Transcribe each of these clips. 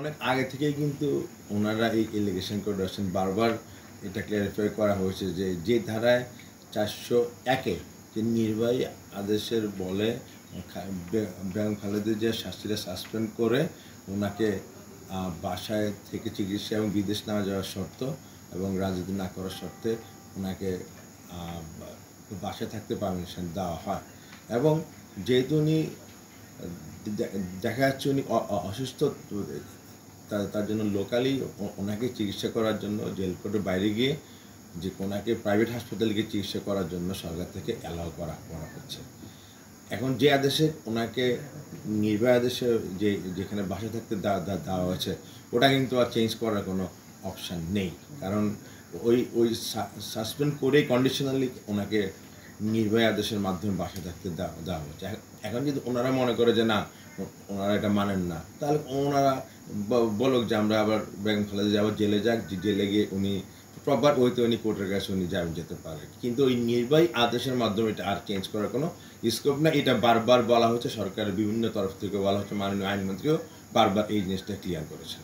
অনেক আগে থেকেই কিন্তু ওনারা এই এলিগেশন করে আসছেন বারবার এটা ক্লিয়ারিফাই করা হয়েছে যে যে ধারায় চারশো একে যে নির্বাহী আদেশের বলে ব্যাংক খালেদের যে শাস্তিটা সাসপেন্ড করে ওনাকে বাসায় থেকে চিকিৎসা এবং বিদেশ না যাওয়ার শর্ত এবং রাজনীতি না করার শর্তে ওনাকে বাসায় থাকতে পারমিশন দেওয়া হয় এবং যেহেতু উনি দেখা যাচ্ছে উনি অসুস্থ তার জন্য লোকালি ওনাকে চিকিৎসা করার জন্য জেল কোর্টের বাইরে গিয়ে যে ওনাকে প্রাইভেট হাসপাতালে গিয়ে চিকিৎসা করার জন্য সরকার থেকে অ্যালাউ করা করা হচ্ছে এখন যে আদেশে ওনাকে নির্ভয় আদেশে যে যেখানে বাসা থাকতে দেওয়া হয়েছে ওটা কিন্তু আর চেঞ্জ করার কোনো অপশান নেই কারণ ওই ওই সাসপেন্ড করেই কন্ডিশনালি ওনাকে নির্ভয় আদেশের মাধ্যমে বাসা থাকতে দেওয়া হয়েছে এখন যদি ওনারা মনে করে যে না ওনারা এটা মানেন না তাহলে ওনারা বলক যে আমরা আবার বেগম খালেদা যে জেলে যাক জেলে গিয়ে উনি প্রপার ওয়েতে উনি কোর্টের কাছে উনি জামিন যেতে পারে কিন্তু ওই নির্বাহী আদেশের মাধ্যমে এটা আর চেঞ্জ করার কোনো স্কোপ না এটা বারবার বলা হচ্ছে সরকারের বিভিন্ন তরফ থেকে বলা হচ্ছে মাননীয় আইনমন্ত্রীও বারবার এই জিনিসটা ক্লিয়ার করেছেন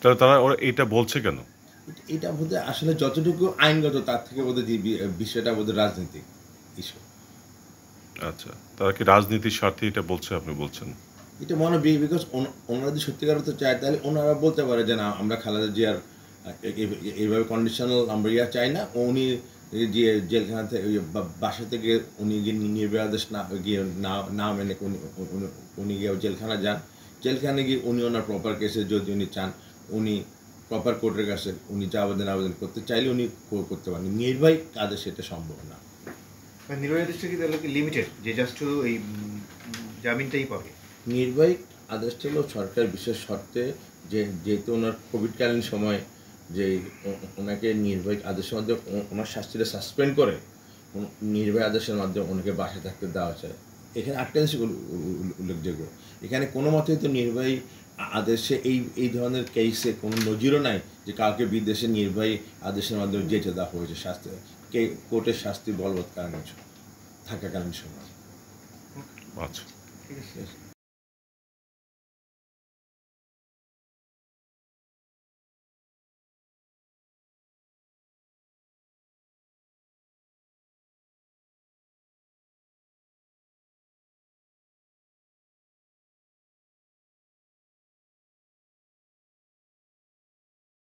তাহলে তারা ওরা এটা বলছে কেন এটা বোধহয় আসলে যতটুকু আইনগত তার থেকে বোধহয় বিষয়টা বোধহয় রাজনৈতিক ইস্যু আচ্ছা তারা কি রাজনীতির স্বার্থে এটা বলছে আপনি বলছেন এটা মনে বি বিকজ ওনারা যদি সত্যিকার তো চায় তাহলে ওনারা বলতে পারে যে না আমরা খালেদা জিয়ার এইভাবে কন্ডিশনাল আমরা ইয়া চাই না উনি যে জেলখানা থেকে বাসা থেকে উনি নির্বাদেশ না গিয়ে না না মেনে উনি গিয়ে জেলখানা যান জেলখানে গিয়ে উনি ওনার প্রপার কেসে যদি উনি চান উনি প্রপার কোর্টের কাছে উনি যা আবেদন আবেদন করতে চাইলে উনি করতে পারেন নির্বাহী কাজে সেটা সম্ভব না মানে নির্বাহী দৃষ্টি কি তাহলে লিমিটেড যে জাস্ট এই জামিনটাই পাবে নির্বাহী আদেশ হলো সরকার বিশেষ শর্তে যে যেহেতু ওনার কোভিডকালীন সময় যে ওনাকে নির্বাহী আদেশের মাধ্যমে ওনার শাস্তিটা সাসপেন্ড করে নির্বাহী আদেশের মাধ্যমে ওনাকে বাসায় থাকতে দেওয়া চায় এখানে আটকেন্সি উল্লেখযোগ্য এখানে কোনো মতেই তো নির্বাহী আদেশে এই এই ধরনের কেসে কোনো নজিরও নাই যে কাউকে বিদেশে নির্বাহী আদেশের মাধ্যমে যেতে দেওয়া হয়েছে শাস্তি কে কোর্টের শাস্তি বলবৎ কারণে থাকাকালীন সময় আচ্ছা ঠিক আছে